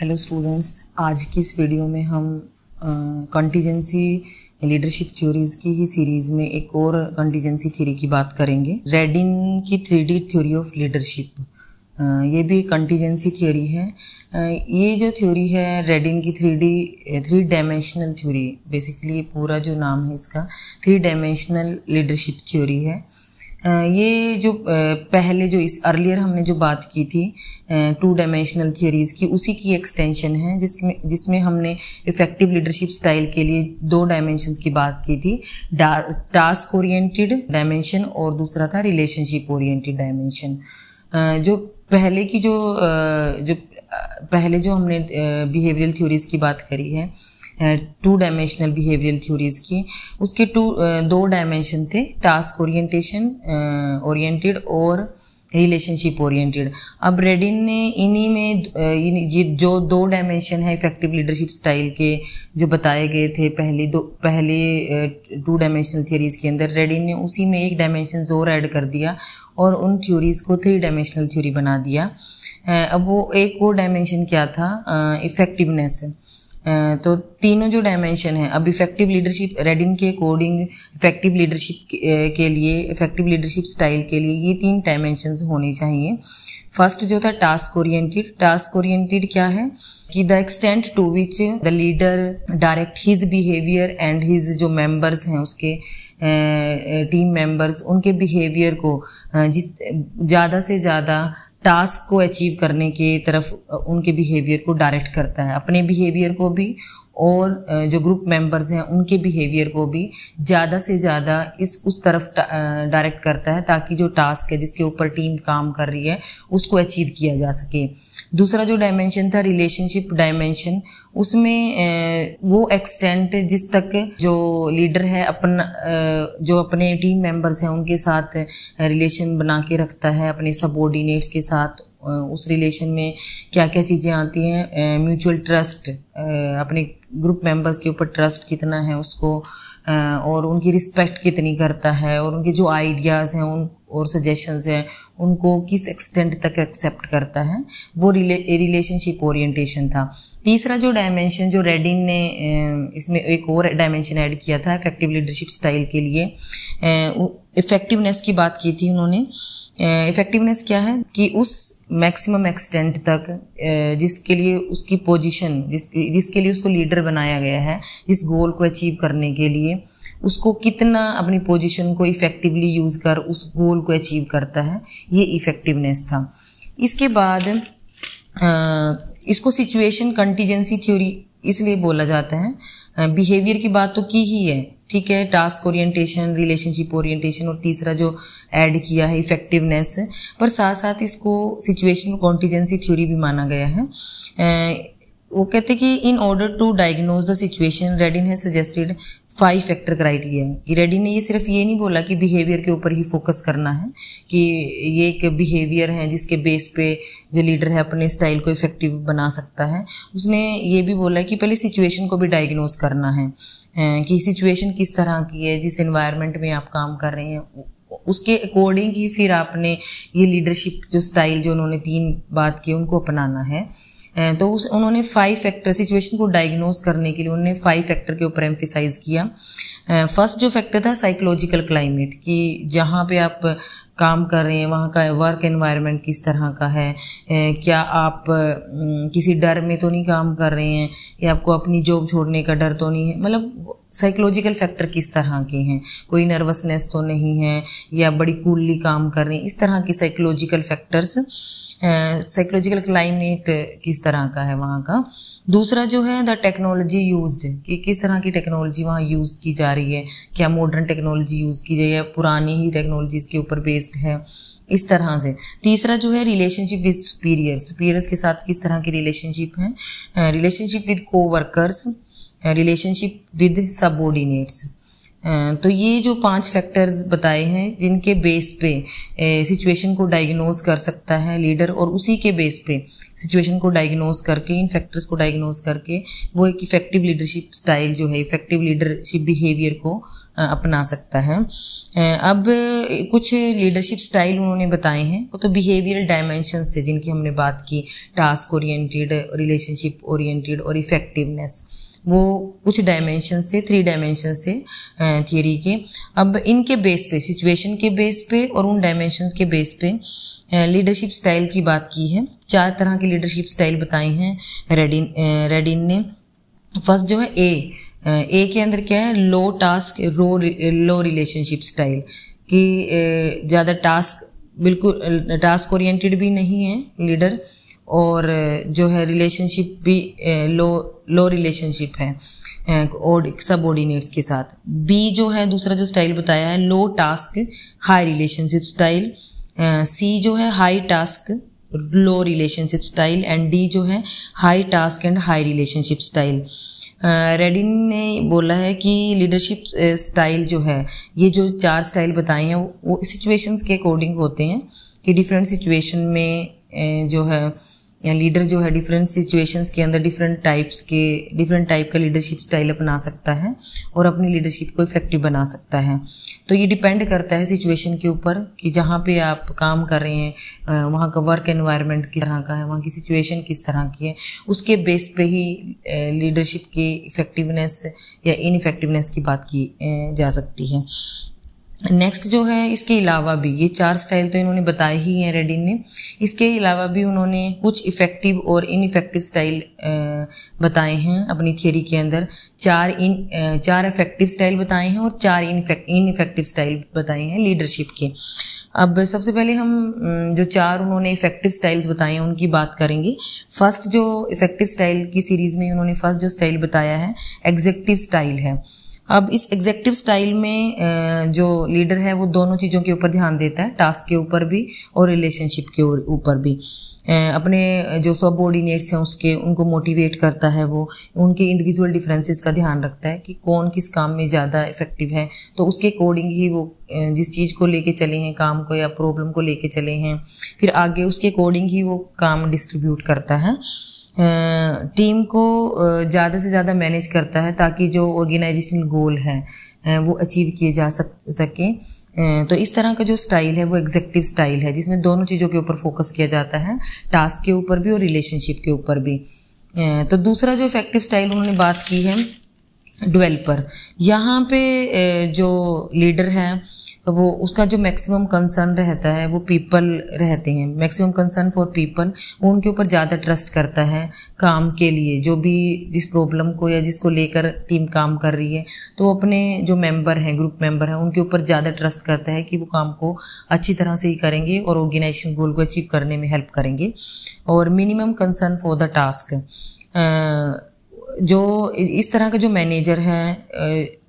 hello students आज की इस वीडियो में हम कंटीजेंसी लीडरशिप थ्योरीज की ही सीरीज में एक और कंटीजेंसी थ्योरी की बात करेंगे रेडिन की three D theory of leadership ये भी कंटीजेंसी थ्योरी है आ, ये जो थ्योरी है रेडिन की three D three dimensional theory basically पूरा जो नाम है इसका थ्री डायमेंशनल लीडरशिप थ्योरी है ये जो पहले जो इस अर्लियर हमने जो बात की थी टू डायमेंशनल थियोरीज़ की उसी की एक्सटेंशन है जिसमें जिसमें हमने इफ़ेक्टिव लीडरशिप स्टाइल के लिए दो डायमेंशन की बात की थी टास्क ओरिएंटेड डायमेंशन और दूसरा था रिलेशनशिप ओरिएंटेड डायमेंशन जो पहले की जो जो पहले जो हमने बिहेवियरल थ्योरीज़ की बात करी है टू डायमेंशनल बिहेवियरल थ्योरीज की उसके टू दो डायमेंशन थे टास्क ओरिएंटेशन ओरिएंटेड और रिलेशनशिप ओरिएंटेड अब रेडिन ने इन्हीं में ये जो दो डायमेंशन है इफेक्टिव लीडरशिप स्टाइल के जो बताए गए थे पहले दो पहले टू डायमेंशनल थ्योरीज के अंदर रेडिन ने उसी में एक डायमेंशन और ऐड कर दिया और उन थ्योरीज़ को थ्री डायमेंशनल थ्योरी बना दिया अब वो एक और डायमेंशन क्या था इफ़ेक्टिवनेस तो तीनों जो डायमेंशन है अब इफेक्टिव लीडरशिप रेडिन के कोडिंग इफेक्टिव लीडरशिप के लिए इफेक्टिव लीडरशिप स्टाइल के लिए ये तीन डायमेंशन होने चाहिए फर्स्ट जो था टास्क ओरिएंटेड टास्क ओरिएंटेड क्या है कि the extent to which the leader direct his behaviour and his जो मेंबर्स हैं उसके टीम मेंबर्स उनके बिहेवियर को ज़्यादा से ज़्यादा टास्क को अचीव करने के तरफ उनके बिहेवियर को डायरेक्ट करता है अपने बिहेवियर को भी और जो ग्रुप मेंबर्स हैं उनके बिहेवियर को भी ज़्यादा से ज़्यादा इस उस तरफ डायरेक्ट करता है ताकि जो टास्क है जिसके ऊपर टीम काम कर रही है उसको अचीव किया जा सके दूसरा जो डायमेंशन था रिलेशनशिप डायमेंशन उसमें वो एक्सटेंट जिस तक जो लीडर है अपन जो अपने टीम मेंबर्स हैं उनके साथ रिलेशन बना के रखता है अपने सबॉर्डिनेट्स के साथ उस रिलेशन में क्या क्या चीज़ें आती हैं म्यूचुअल ट्रस्ट अपने ग्रुप मेंबर्स के ऊपर ट्रस्ट कितना है उसको और उनकी रिस्पेक्ट कितनी करता है और उनके जो आइडियाज़ हैं उन और सजेशंस हैं उनको किस एक्सटेंट तक एक्सेप्ट करता है वो रिले रिलेशनशिप ओरिएंटेशन था तीसरा जो डायमेंशन जो रेडिन ने इसमें एक और डायमेंशन ऐड किया था इफेक्टिव लीडरशिप स्टाइल के लिए इफेक्टिवनेस की बात की थी उन्होंने इफेक्टिवनेस क्या है कि उस मैक्सिमम एक्सटेंट तक जिसके लिए उसकी पोजीशन जिस जिसके लिए उसको लीडर बनाया गया है जिस गोल को अचीव करने के लिए उसको कितना अपनी पोजीशन को इफेक्टिवली यूज़ कर उस गोल को अचीव करता है ये इफ़ेक्टिवनेस था इसके बाद इसको सिचुएशन कंटीजेंसी थ्योरी इसलिए बोला जाता है बिहेवियर की बात तो की ही है ठीक है टास्क ओरिएंटेशन रिलेशनशिप ओरिएंटेशन और तीसरा जो ऐड किया है इफेक्टिवनेस पर साथ साथ इसको सिचुएशन कॉन्टीजेंसी थ्योरी भी माना गया है वो कहते कि in order to diagnose the situation Reddin है सजेस्टेड फाइव फैक्टर क्राइटेरिया कि रेडिन ने ये सिर्फ ये नहीं बोला कि बिहेवियर के ऊपर ही फोकस करना है कि ये एक बिहेवियर है जिसके बेस पे जो लीडर है अपने स्टाइल को इफेक्टिव बना सकता है उसने ये भी बोला कि पहले सिचुएशन को भी डायग्नोज करना है कि सिचुएशन किस तरह की है जिस इन्वायरमेंट में आप काम कर रहे हैं उसके अकॉर्डिंग ही फिर आपने ये लीडरशिप जो स्टाइल जो उन्होंने तीन बात की उनको अपनाना है तो उस उन्होंने फाइव फैक्टर सिचुएशन को डायग्नोज करने के लिए उन्होंने फाइव फैक्टर के ऊपर एम्फिसाइज किया फर्स्ट जो फैक्टर था साइकोलॉजिकल क्लाइमेट कि जहाँ पे आप काम कर रहे हैं वहाँ का वर्क एनवायरनमेंट किस तरह का है क्या आप किसी डर में तो नहीं काम कर रहे हैं या आपको अपनी जॉब छोड़ने का डर तो नहीं है मतलब साइकोलॉजिकल फैक्टर किस तरह के हैं कोई नर्वसनेस तो नहीं है या बड़ी कूलली काम कर रहे हैं इस तरह के साइकोलॉजिकल फैक्टर्स साइकोलॉजिकल क्लाइमेट किस तरह का है वहाँ का दूसरा जो है द टेक्नोलॉजी यूज्ड कि किस तरह की टेक्नोलॉजी वहाँ यूज़ की जा रही है क्या मॉडर्न टेक्नोलॉजी यूज़ की जा रही है पुरानी ही टेक्नोलॉजीज़ के ऊपर बेस्ड है इस तरह से तीसरा जो है रिलेशनशिप विद सुपीरियर सुपीरियर्स के साथ किस तरह की रिलेशनशिप है relationship with coworkers relationship with subordinates तो ये जो पांच फैक्टर्स बताए हैं जिनके बेस पे सिचुएशन को डायग्नोज कर सकता है लीडर और उसी के बेस पे सिचुएशन को डायग्नोज करके इन फैक्टर्स को डायग्नोज करके वो एक इफेक्टिव लीडरशिप स्टाइल जो है इफेक्टिव लीडरशिप बिहेवियर को अपना सकता है अब कुछ लीडरशिप स्टाइल उन्होंने बताए हैं वो तो बिहेवियरल डायमेंशन थे जिनकी हमने बात की टास्क ओरिएंटेड रिलेशनशिप ओरिएंटेड और इफेक्टिवनेस वो कुछ डायमेंशन थे थ्री डायमेंशन थे थियोरी के अब इनके बेस पे सिचुएशन के बेस पे और उन डायमेंशन के बेस पे लीडरशिप स्टाइल की बात की है चार तरह के लीडरशिप स्टाइल बताई हैं रेडिन रेडिन ने फर्स्ट जो है ए ए के अंदर क्या है लो टास्क रो लो रिलेशनशिप स्टाइल कि ज़्यादा टास्क बिल्कुल टास्क ओरिएंटेड भी नहीं है लीडर और जो है रिलेशनशिप भी लो लो रिलेशनशिप है सब ऑर्डिनेट्स के साथ बी जो है दूसरा जो स्टाइल बताया है low task high relationship style C जो है high task low relationship style and D जो है high task and high relationship style Reddin ने बोला है कि लीडरशिप स्टाइल जो है ये जो चार स्टाइल बताए हैं वो सिचुएशंस के अकॉर्डिंग होते हैं कि डिफरेंट सिचुएशन में जो है या लीडर जो है डिफरेंट सिचुएशंस के अंदर डिफरेंट टाइप्स के डिफरेंट टाइप का लीडरशिप स्टाइल अपना सकता है और अपनी लीडरशिप को इफेक्टिव बना सकता है तो ये डिपेंड करता है सिचुएशन के ऊपर कि जहाँ पे आप काम कर रहे हैं वहाँ का वर्क एनवायरनमेंट किस तरह का है वहाँ की सिचुएशन किस तरह की है उसके बेस पे ही लीडरशिप की इफ़ेक्टिवनेस या इनफेक्टिवनेस की बात की जा सकती है नेक्स्ट जो है इसके अलावा भी ये चार स्टाइल तो इन्होंने बताए ही हैं रेडिन ने इसके अलावा भी उन्होंने कुछ इफ़ेक्टिव और इनइफेक्टिव स्टाइल बताए हैं अपनी थियोरी के अंदर चार इन चार इफेक्टिव स्टाइल बताए हैं और चार इन इफेक्टिव स्टाइल बताए हैं लीडरशिप के अब सबसे पहले हम जो चार उन्होंने इफेक्टिव स्टाइल्स बताए हैं उनकी बात करेंगे फर्स्ट जो इफेक्टिव स्टाइल की सीरीज़ में उन्होंने फर्स्ट जो स्टाइल बताया है एग्जेक्टिव स्टाइल है अब इस एग्जेक्टिव स्टाइल में जो लीडर है वो दोनों चीज़ों के ऊपर ध्यान देता है टास्क के ऊपर भी और रिलेशनशिप के ऊपर भी अपने जो सब ऑर्डिनेट्स हैं उसके उनको मोटिवेट करता है वो उनके इंडिविजुअल डिफरेंसेस का ध्यान रखता है कि कौन किस काम में ज़्यादा इफेक्टिव है तो उसके अकॉर्डिंग ही वो जिस चीज़ को लेके चले हैं काम को या प्रॉब्लम को लेके चले हैं फिर आगे उसके अकॉर्डिंग ही वो काम डिस्ट्रीब्यूट करता है टीम को ज़्यादा से ज़्यादा मैनेज करता है ताकि जो ऑर्गेनाइजेशनल गोल हैं वो अचीव किए जा सक सकें तो इस तरह का जो स्टाइल है वो एग्जेक्टिव स्टाइल है जिसमें दोनों चीज़ों के ऊपर फोकस किया जाता है टास्क के ऊपर भी और रिलेशनशिप के ऊपर भी तो दूसरा जो इफेक्टिव स्टाइल उन्होंने बात की है डेवलपर यहाँ पे जो लीडर हैं वो उसका जो मैक्सिमम कंसर्न रहता है वो पीपल रहते हैं मैक्सिमम कंसर्न फॉर पीपल वो उनके ऊपर ज़्यादा ट्रस्ट करता है काम के लिए जो भी जिस प्रॉब्लम को या जिसको लेकर टीम काम कर रही है तो अपने जो मेंबर हैं ग्रुप मेंबर हैं उनके ऊपर ज़्यादा ट्रस्ट करता है कि वो काम को अच्छी तरह से ही करेंगे और ऑर्गेनाइजेशन गोल को अचीव करने में हेल्प करेंगे और minimum concern for the task जो इस तरह का जो मैनेजर है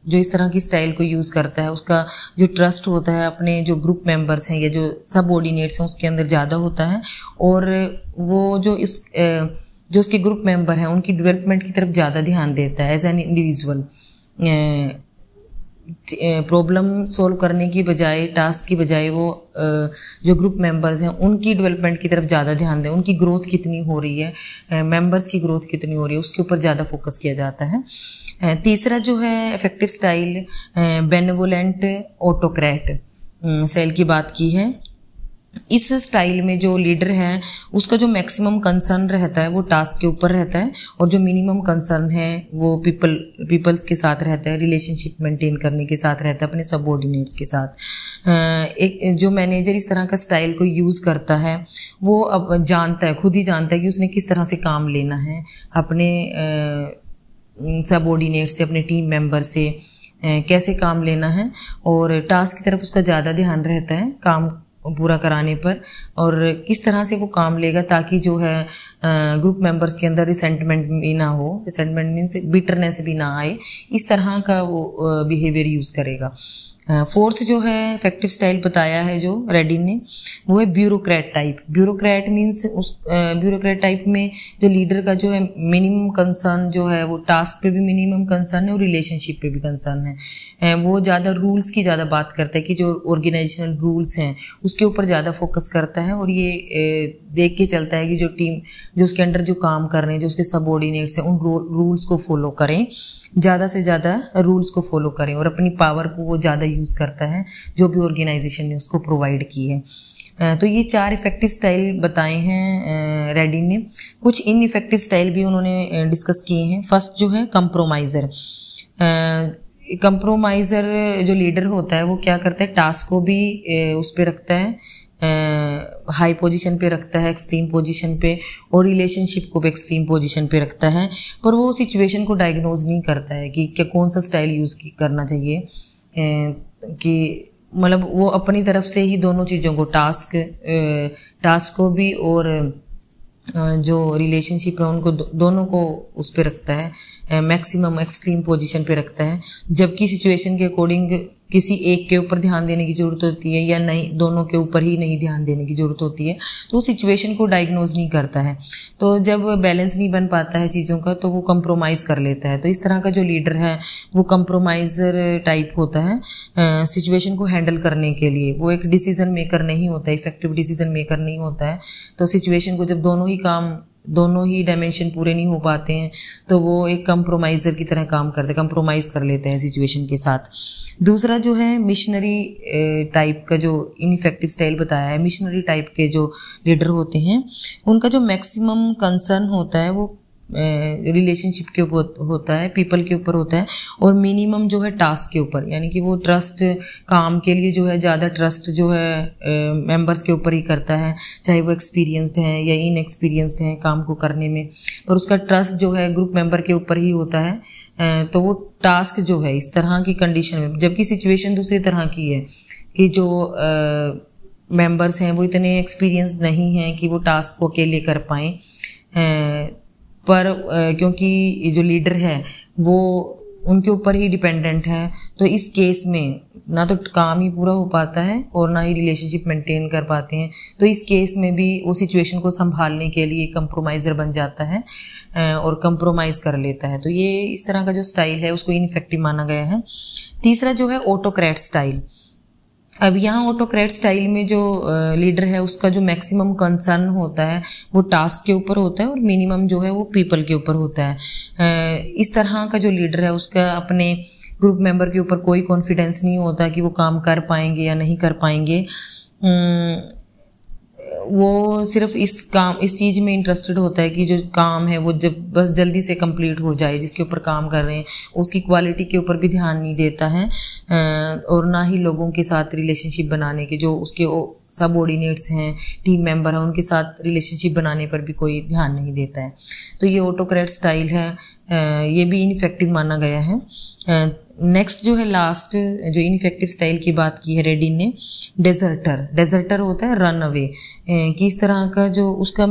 जो इस तरह की स्टाइल को यूज़ करता है उसका जो ट्रस्ट होता है अपने जो ग्रुप मेंबर्स हैं या जो सब ऑर्डिनेट्स हैं उसके अंदर ज़्यादा होता है और वो जो इस जो उसके ग्रुप मेंबर हैं उनकी डेवलपमेंट की तरफ ज़्यादा ध्यान देता है as an individual problem solve करने की बजाय टास्क की बजाय वो जो ग्रुप मेंबर्स हैं उनकी डेवलपमेंट की तरफ ज़्यादा ध्यान दें उनकी ग्रोथ कितनी हो रही है मेंबर्स की ग्रोथ कितनी हो रही है उसके ऊपर ज़्यादा फोकस किया जाता है तीसरा जो है इफेक्टिव स्टाइल बेनवोलेंट ऑटोक्रैट सेल की बात की है इस स्टाइल में जो लीडर है उसका जो मैक्सिमम कंसर्न रहता है वो टास्क के ऊपर रहता है और जो मिनिमम कंसर्न है वो पीपल पीपल्स के साथ रहता है रिलेशनशिप मेंटेन करने के साथ रहता है अपने सबॉर्डिनेट्स के साथ एक जो मैनेजर इस तरह का स्टाइल को यूज़ करता है वो अब जानता है खुद ही जानता है कि उसने किस तरह से काम लेना है अपने सबॉर्डिनेट से अपने टीम मेंबर से कैसे काम लेना है और टास्क की तरफ उसका ज़्यादा ध्यान रहता है काम पूरा कराने पर और किस तरह से वो काम लेगा ताकि जो है ग्रुप मेंबर्स के अंदर रिसेंटमेंट भी ना हो रिसेंटमेंट मीन्स बिटरनेस भी ना आए इस तरह का वो बिहेवियर यूज़ करेगा फोर्थ जो है इफेक्टिव स्टाइल बताया है जो रेडिन ने वो है ब्यूरोक्रेट टाइप ब्यूरोक्रेट मीन्स उस ब्यूरोक्रेट टाइप में जो लीडर का जो है मिनिमम कंसर्न जो है वो टास्क पे भी मिनिमम कंसर्न है और रिलेशनशिप पे भी कंसर्न है वो ज़्यादा रूल्स की ज़्यादा बात करता है कि जो ऑर्गेनाइजेशनल रूल्स हैं उसके ऊपर ज़्यादा फोकस करता है और ये देख के चलता है कि जो टीम जो उसके अंडर जो काम कर रहे हैं जो उसके सबॉर्डिनेट्स हैं उन रूल्स को फॉलो करें ज़्यादा से ज़्यादा रूल्स को फॉलो करें और अपनी पावर को वो ज़्यादा यूज़ करता है जो भी ऑर्गेनाइजेशन ने उसको प्रोवाइड की है तो ये चार इफ़ेक्टिव स्टाइल बताए हैं रेडी ने कुछ इन इफ़ेक्टिव स्टाइल भी उन्होंने डिस्कस किए हैं फर्स्ट जो है कंप्रोमाइज़र कंप्रोमाइज़र eh, जो लीडर होता है वो क्या करता है टास्क को भी eh, उस पर रखता है हाई पोजीशन पे रखता है एक्सट्रीम eh, पोजीशन पे और रिलेशनशिप को भी एक्सट्रीम पोजीशन पे रखता है पर वो सिचुएशन को डायग्नोज नहीं करता है कि क्या कौन सा स्टाइल यूज़ करना चाहिए कि मतलब वो अपनी तरफ से ही दोनों चीज़ों को टास्क टास्क को भी और जो रिलेशनशिप है उनको दोनों को उस पर रखता है मैक्सिमम एक्सट्रीम पोजीशन पे रखता है जबकि सिचुएशन के अकॉर्डिंग किसी एक के ऊपर ध्यान देने की ज़रूरत होती है या नहीं दोनों के ऊपर ही नहीं ध्यान देने की ज़रूरत होती है तो वो सिचुएशन को डायग्नोज नहीं करता है तो जब बैलेंस नहीं बन पाता है चीज़ों का तो वो कंप्रोमाइज़ कर लेता है तो इस तरह का जो लीडर है वो कंप्रोमाइज़र टाइप होता है सिचुएशन को हैंडल करने के लिए वो एक डिसीज़न मेकर नहीं होता इफेक्टिव डिसीज़न मेकर नहीं होता है तो सिचुएशन को जब दोनों ही काम दोनों ही डायमेंशन पूरे नहीं हो पाते हैं तो वो एक कंप्रोमाइज़र की तरह काम करते हैं कंप्रोमाइज़ कर लेते हैं सिचुएशन के साथ दूसरा जो है मिशनरी टाइप का जो इनफेक्टिव स्टाइल बताया है मिशनरी टाइप के जो लीडर होते हैं उनका जो मैक्सिमम कंसर्न होता है वो रिलेशनशिप के ऊपर होता है पीपल के ऊपर होता है और मिनिमम जो है टास्क के ऊपर यानी कि वो ट्रस्ट काम के लिए जो है ज़्यादा ट्रस्ट जो है मेंबर्स के ऊपर ही करता है चाहे वो एक्सपीरियंस्ड हैं या इनएक्सपीरियंस्ड हैं काम को करने में पर उसका ट्रस्ट जो है ग्रुप मेंबर के ऊपर ही होता है तो वो टास्क जो है इस तरह की कंडीशन में जबकि सिचुएशन दूसरी तरह की है कि जो मेंबर्स हैं वो इतने एक्सपीरियंस नहीं हैं कि वो टास्क को अकेले कर पाएँ पर क्योंकि जो लीडर है वो उनके ऊपर ही डिपेंडेंट है तो इस केस में ना तो काम ही पूरा हो पाता है और ना ही रिलेशनशिप मेंटेन कर पाते हैं तो इस केस में भी वो सिचुएशन को संभालने के लिए कंप्रोमाइज़र बन जाता है और कंप्रोमाइज़ कर लेता है तो ये इस तरह का जो स्टाइल है उसको इनफेक्टिव माना गया है तीसरा जो है ऑटोक्रैट स्टाइल अब यहाँ ऑटोक्रेट स्टाइल में जो लीडर है उसका जो मैक्सिमम कंसर्न होता है वो टास्क के ऊपर होता है और मिनिमम जो है वो पीपल के ऊपर होता है इस तरह का जो लीडर है उसका अपने ग्रुप मेंबर के ऊपर कोई कॉन्फिडेंस नहीं होता कि वो काम कर पाएंगे या नहीं कर पाएंगे वो सिर्फ इस काम इस चीज़ में इंटरेस्टेड होता है कि जो काम है वो जब बस जल्दी से कंप्लीट हो जाए जिसके ऊपर काम कर रहे हैं उसकी क्वालिटी के ऊपर भी ध्यान नहीं देता है और ना ही लोगों के साथ रिलेशनशिप बनाने के जो उसके सब ऑर्डिनेट्स हैं टीम मेंबर हैं उनके साथ रिलेशनशिप बनाने पर भी कोई ध्यान नहीं देता है तो ये ऑटोक्रेट स्टाइल है ये भी इनफेक्टिव माना गया है नेक्स्ट जो है लास्ट जो इनफेक्टिव स्टाइल की बात की है रेडिन ने डेजर्टर डेजर्टर होता है रन अवे कि इस तरह का जो उसका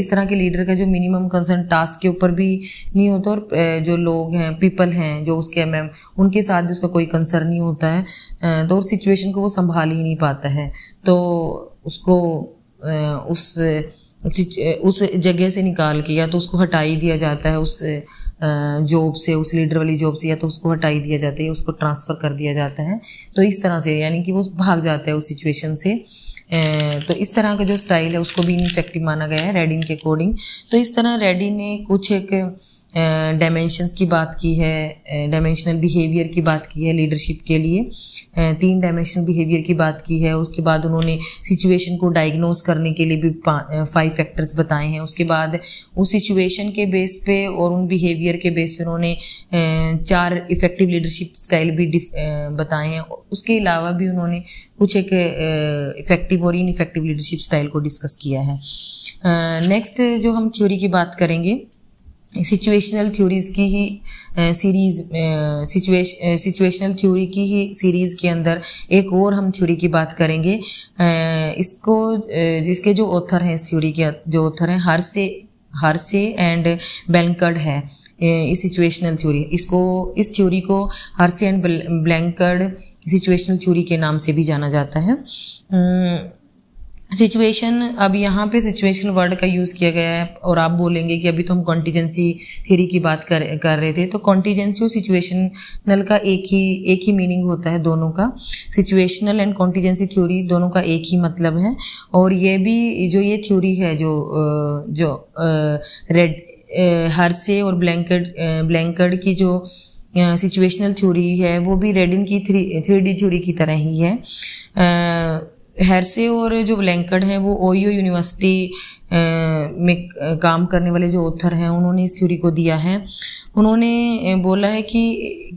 इस तरह के लीडर का जो मिनिमम कंसर्न टास्क के ऊपर भी नहीं होता और जो लोग हैं पीपल हैं जो उसके एम उनके साथ भी उसका कोई कंसर्न नहीं होता है तो और सिचुएशन को वो संभाल ही नहीं पाता है तो उसको उस उस जगह से निकाल के या तो उसको हटा ही दिया जाता है उस जॉब से उस लीडर वाली जॉब से या तो उसको हटा ही दिया जाता है उसको ट्रांसफ़र कर दिया जाता है तो इस तरह से यानी कि वो भाग जाता है उस सिचुएशन से तो इस तरह का जो स्टाइल है उसको भी इनफेक्टिव माना गया है रेडिन के अकॉर्डिंग तो इस तरह रेडिन ने कुछ एक डायमेंशंस की बात की है डायमेंशनल बिहेवियर की बात की है लीडरशिप के लिए तीन डायमेंशनल बिहेवियर की बात की है उसके बाद उन्होंने सिचुएशन को डायग्नोस करने के लिए भी फाइव फैक्टर्स बताए हैं उसके बाद उस सिचुएशन के बेस पे और उन बिहेवियर के बेस पे उन्होंने चार इफेक्टिव लीडरशिप स्टाइल भी बताए हैं उसके अलावा भी उन्होंने कुछ एक इफेक्टिव इफेक्टिव और इनफेक्टिव लीडरशिप स्टाइल को डिस्कस किया है नेक्स्ट uh, जो हम थ्योरी की बात करेंगे सिचुएशनल थ्योरीज की ही सीरीज सिचुएशन सिचुएशनल थ्योरी की ही सीरीज के अंदर एक और हम थ्योरी की बात करेंगे uh, इसको uh, इसके जो ऑथर हैं इस थ्योरी के जो ऑथर हैं हर से हार्से एंड बैंकर्ड है इस सिचुएशनल थ्योरी इसको इस थ्योरी को Hersey and Blanchard situational theory के नाम से भी जाना जाता है हम्म, सिचुएशन अब यहाँ पे सिचुएशन वर्ड का यूज़ किया गया है और आप बोलेंगे कि अभी तो हम कॉन्टीजेंसी थ्योरी की बात कर कर रहे थे तो कॉन्टीजेंसी और सिचुएशनल का एक ही एक ही मीनिंग होता है दोनों का सिचुएशनल एंड कॉन्टीजेंसी थ्योरी दोनों का एक ही मतलब है और ये भी जो ये थ्योरी है जो जो रेड हर्से और ब्लैंकड ब्लैंकड की जो सिचुएशनल थ्योरी है वो भी रेडिन की थ्री थ्री डी थ्योरी की तरह ही है हैरसे और जो ब्लैंकड हैं वो ओयो यूनिवर्सिटी में काम करने वाले जो ऑथर हैं उन्होंने इस थ्योरी को दिया है उन्होंने बोला है कि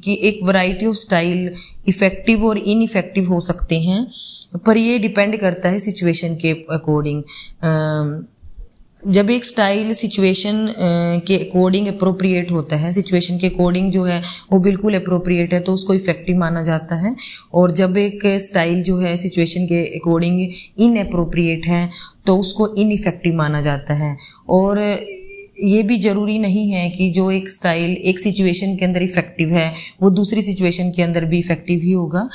कि एक वैरायटी ऑफ स्टाइल इफ़ेक्टिव और इनइफेक्टिव हो सकते हैं पर ये डिपेंड करता है सिचुएशन के अकॉर्डिंग जब एक स्टाइल सिचुएशन के अकॉर्डिंग अप्रोप्रिएट होता है सिचुएशन के अकॉर्डिंग जो है वो बिल्कुल अप्रोप्रिएट है तो उसको इफेक्टिव माना जाता है और जब एक स्टाइल जो है सिचुएशन के अकॉर्डिंग इनअप्रोप्रिएट है तो उसको इनइफेक्टिव माना जाता है और ये भी ज़रूरी नहीं है कि जो एक स्टाइल एक सिचुएशन के अंदर इफ़ेक्टिव है वो दूसरी सिचुएशन के अंदर भी इफ़ेक्टिव ही होगा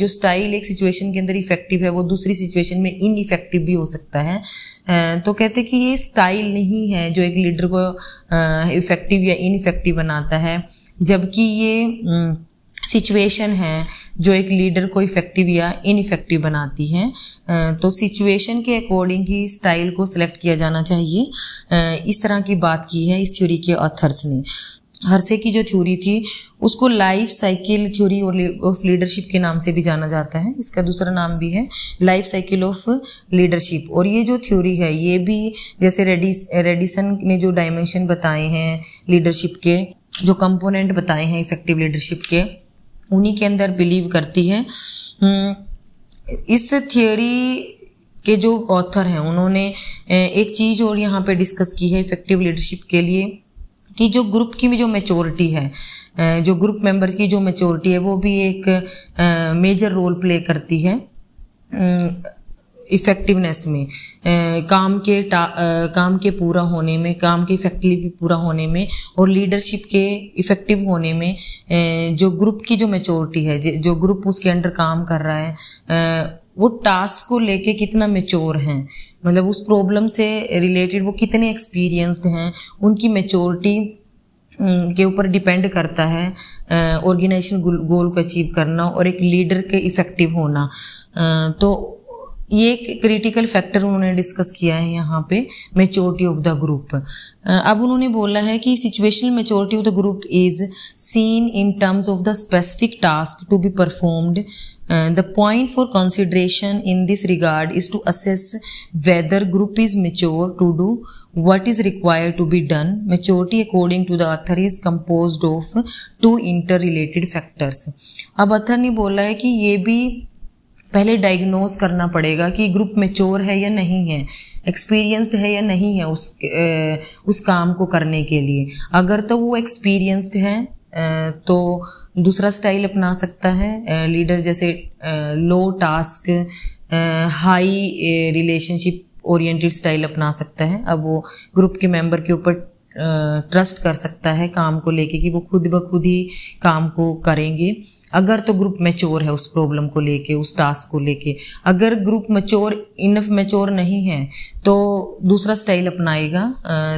जो स्टाइल एक सिचुएशन के अंदर इफ़ेक्टिव है वो दूसरी सिचुएशन में इन इफ़ेक्टिव भी हो सकता है तो कहते कि ये स्टाइल नहीं है जो एक लीडर को इफ़ेक्टिव या इनइफेक्टिव बनाता है जबकि ये हम्म, सिचुएशन है जो एक लीडर को इफ़ेक्टिव या इनइफेक्टिव बनाती है तो सिचुएशन के अकॉर्डिंग ही स्टाइल को सिलेक्ट किया जाना चाहिए इस तरह की बात की है इस थ्योरी के ऑथर्स ने हर्से की जो थ्योरी थी उसको life cycle theory of leadership के नाम से भी जाना जाता है इसका दूसरा नाम भी है लाइफ साइकिल ऑफ लीडरशिप और ये जो थ्योरी है ये भी जैसे रेडिस रेडिसन ने जो डायमेंशन बताए हैं लीडरशिप के जो कंपोनेंट बताए हैं इफेक्टिव लीडरशिप के उन्हीं के अंदर बिलीव करती है हम्म, इस थियोरी के जो ऑथर हैं उन्होंने एक चीज़ और यहाँ पे डिस्कस की है इफेक्टिव लीडरशिप के लिए कि जो ग्रुप की भी जो मेचोरिटी है जो ग्रुप मेंबर्स की जो मेचोरिटी है वो भी एक मेजर रोल प्ले करती है हम्म, इफ़ेक्टिवनेस में काम के काम के पूरा होने में काम के इफेक्टिव पूरा होने में और लीडरशिप के इफ़ेक्टिव होने में जो ग्रुप की जो मेचोरिटी है जो ग्रुप उसके अंडर काम कर रहा है वो टास्क को लेके कितना मेच्योर हैं मतलब उस प्रॉब्लम से रिलेटेड वो कितने एक्सपीरियंस्ड हैं उनकी मेचोरिटी के ऊपर डिपेंड करता है ऑर्गेनाइजेशन गोल को अचीव करना और एक लीडर के इफ़ेक्टिव होना तो ये एक क्रिटिकल फैक्टर उन्होंने डिस्कस किया है यहाँ पे मेच्योरिटी ऑफ द ग्रुप अब उन्होंने बोला है कि situation maturity of the group is seen in terms of the specific task to be performed the point for consideration in this regard is to assess whether group is mature to do what is require to be done maturity according to the author is compose of two interrelated factors अब author ने बोला है कि ये भी पहले diagnose करना पड़ेगा कि ग्रुप मेच्योर है या नहीं है एक्सपीरियंस्ड है या नहीं है उस ए, उस काम को करने के लिए अगर तो वो एक्सपीरियंस्ड है तो दूसरा स्टाइल अपना सकता है लीडर जैसे low task high relationship oriented style अपना सकता है अब वो ग्रुप के मेंबर के ऊपर ट्रस्ट कर सकता है काम को लेके कि वो खुद ब खुद ही काम को करेंगे अगर तो ग्रुप मेच्योर है उस प्रॉब्लम को लेके उस टास्क को लेके अगर ग्रुप मेच्योर इनफ मेच्योर नहीं है तो दूसरा स्टाइल अपनाएगा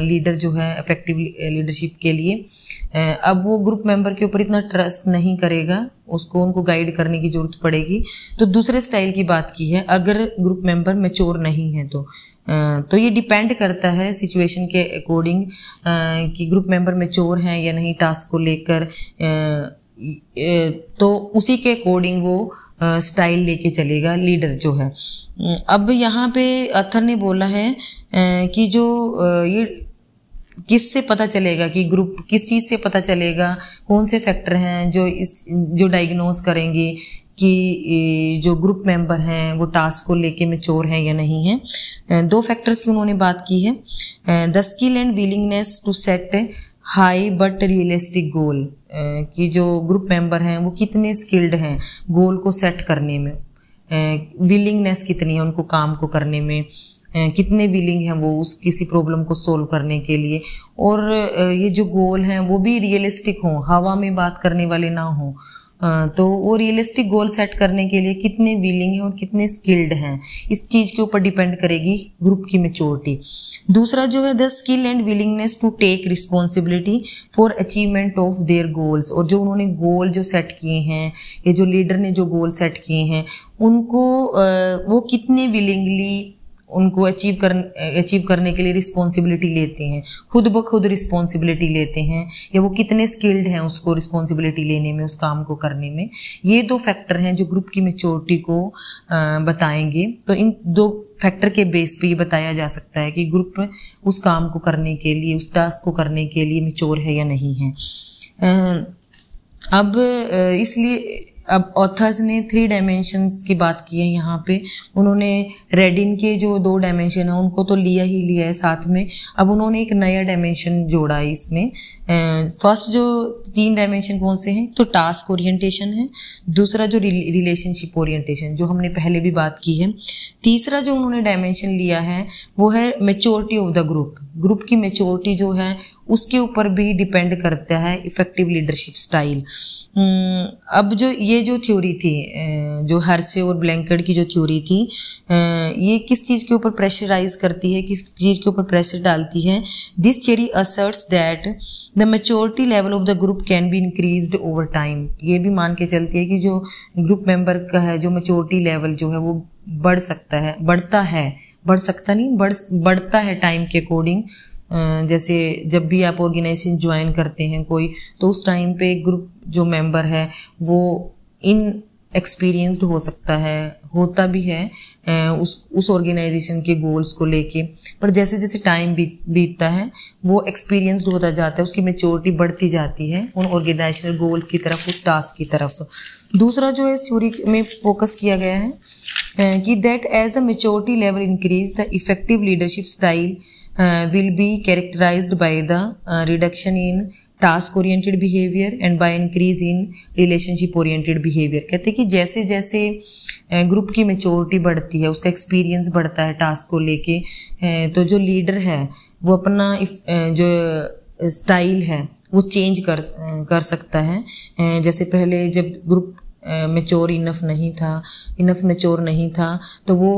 लीडर जो है इफेक्टिव लीडरशिप के लिए अब वो ग्रुप मेंबर के ऊपर इतना ट्रस्ट नहीं करेगा उसको उनको गाइड करने की ज़रूरत पड़ेगी तो दूसरे स्टाइल की बात की है अगर ग्रुप मेंबर मेच्योर नहीं है तो तो ये डिपेंड करता है सिचुएशन के अकॉर्डिंग कि ग्रुप मेंबर में चोर हैं या नहीं टास्क को लेकर तो उसी के अकॉर्डिंग वो स्टाइल लेके चलेगा लीडर जो है अब यहाँ पे अथर ने बोला है कि जो ये किस से पता चलेगा कि ग्रुप किस चीज़ से पता चलेगा कौन से फैक्टर हैं जो इस जो डायग्नोस करेंगे कि जो ग्रुप मेंबर हैं वो टास्क को लेके मेच्योर हैं या नहीं हैं दो फैक्टर्स की उन्होंने बात की है the skill and willingness to set high but realistic goal कि जो ग्रुप मेंबर हैं वो कितने स्किल्ड हैं गोल को सेट करने में विलिंगनेस कितनी है उनको काम को करने में कितने विलिंग हैं वो उस किसी प्रॉब्लम को सोल्व करने के लिए और ये जो गोल हैं वो भी रियलिस्टिक हों हवा में बात करने वाले ना हों हाँ, तो वो रियलिस्टिक गोल सेट करने के लिए कितने विलिंग है और कितने स्किल्ड हैं इस चीज़ के ऊपर डिपेंड करेगी ग्रुप की मेच्योरिटी दूसरा जो है the skill and willingness to take responsibility for achievement of their goals और जो उन्होंने गोल जो सेट किए हैं या जो लीडर ने जो गोल सेट किए हैं उनको वो कितने विलिंगली उनको अचीव कर अचीव करने के लिए रिस्पॉन्सिबिलिटी लेते हैं खुद ब खुद रिस्पॉन्सिबिलिटी लेते हैं या वो कितने स्किल्ड हैं उसको रिस्पॉन्सिबिलिटी लेने में उस काम को करने में ये दो फैक्टर हैं जो ग्रुप की मेच्योरिटी को बताएंगे तो इन दो फैक्टर के बेस पे ये बताया जा सकता है कि ग्रुप उस काम को करने के लिए उस टास्क को करने के लिए मेच्योर है या नहीं है अब इसलिए अब ऑथर्स ने थ्री डायमेंशंस की बात की है यहाँ पे उन्होंने रेडिन के जो दो डायमेंशन है उनको तो लिया ही लिया है साथ में अब उन्होंने एक नया डायमेंशन जोड़ा है इसमें फर्स्ट जो तीन डायमेंशन कौन से हैं तो टास्क ओरिएंटेशन है दूसरा जो रिलेशनशिप ओरिएंटेशन जो हमने पहले भी बात की है तीसरा जो उन्होंने डायमेंशन लिया है वो है maturity of the group group की मेच्योरिटी जो है उसके ऊपर भी डिपेंड करता है इफेक्टिव लीडरशिप स्टाइल अब जो ये जो थ्योरी थी जो हर्से और ब्लैंकेट की जो थ्योरी थी ये किस चीज़ के ऊपर प्रेशराइज करती है किस चीज़ के ऊपर प्रेशर डालती है this theory asserts that the maturity level of the group can be increase over time ये भी मान के चलती है कि जो ग्रुप मेंबर का है जो मेचोरिटी लेवल जो है वो बढ़ सकता है बढ़ता है बढ़ सकता नहीं बढ़ बढ़ता है टाइम के अकॉर्डिंग जैसे जब भी आप ऑर्गेनाइजेशन ज्वाइन करते हैं कोई तो उस टाइम पे ग्रुप जो मेंबर है वो इन एक्सपीरियंस्ड हो सकता है होता भी है उस उस ऑर्गेनाइजेशन के गोल्स को लेके पर जैसे जैसे टाइम बीतता है वो एक्सपीरियंस्ड होता जाता है उसकी मेच्योरिटी बढ़ती जाती है उन ऑर्गेनाइजेशनल गोल्स की तरफ उस टास्क की तरफ दूसरा जो है इस थ्योरी में फोकस किया गया है कि that as the maturity level increase the effective leadership style will be characterise by the reduction in task oriented behaviour and by increase in relationship oriented behaviour कहते हैं कि जैसे जैसे ग्रुप की मेचोरिटी बढ़ती है उसका एक्सपीरियंस बढ़ता है टास्क को लेके तो जो लीडर है वो अपना जो स्टाइल है वो चेंज कर कर सकता है जैसे पहले जब ग्रुप मेचोर इनफ नहीं था इनफ मेचोर नहीं था तो वो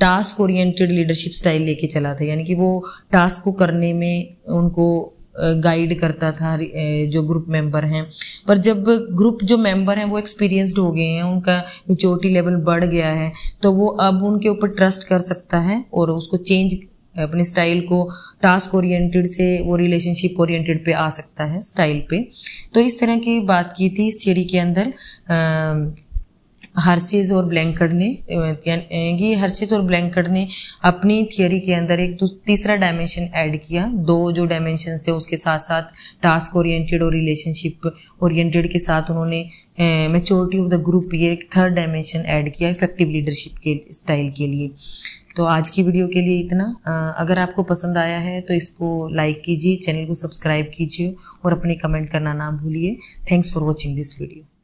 टास्क ओरिएंटेड लीडरशिप स्टाइल लेके चला था यानी कि वो टास्क को करने में उनको गाइड करता था जो ग्रुप मेंबर हैं पर जब ग्रुप जो मेंबर हैं वो एक्सपीरियंस्ड हो गए हैं उनका मिच्योरिटी लेवल बढ़ गया है तो वो अब उनके ऊपर ट्रस्ट कर सकता है और उसको चेंज अपने स्टाइल को टास्क ओरिएंटेड से वो रिलेशनशिप ओरिएंटेड पे आ सकता है स्टाइल पे तो इस तरह की बात की थी इस थियरी के अंदर आ, हर्सेज और ब्लैंकड ने ये हर्सेज और ब्लैंकड ने अपनी थियोरी के अंदर एक तीसरा डायमेंशन ऐड किया दो जो डायमेंशन थे उसके साथ साथ टास्क ओरिएंटेड और रिलेशनशिप ओरिएंटेड के साथ उन्होंने मेचोरिटी ऑफ द ग्रुप ये एक थर्ड डायमेंशन ऐड किया इफेक्टिव लीडरशिप के स्टाइल के लिए तो आज की वीडियो के लिए इतना अगर आपको पसंद आया है तो इसको लाइक कीजिए चैनल को सब्सक्राइब कीजिए और अपने कमेंट करना ना भूलिए thanks for watching this video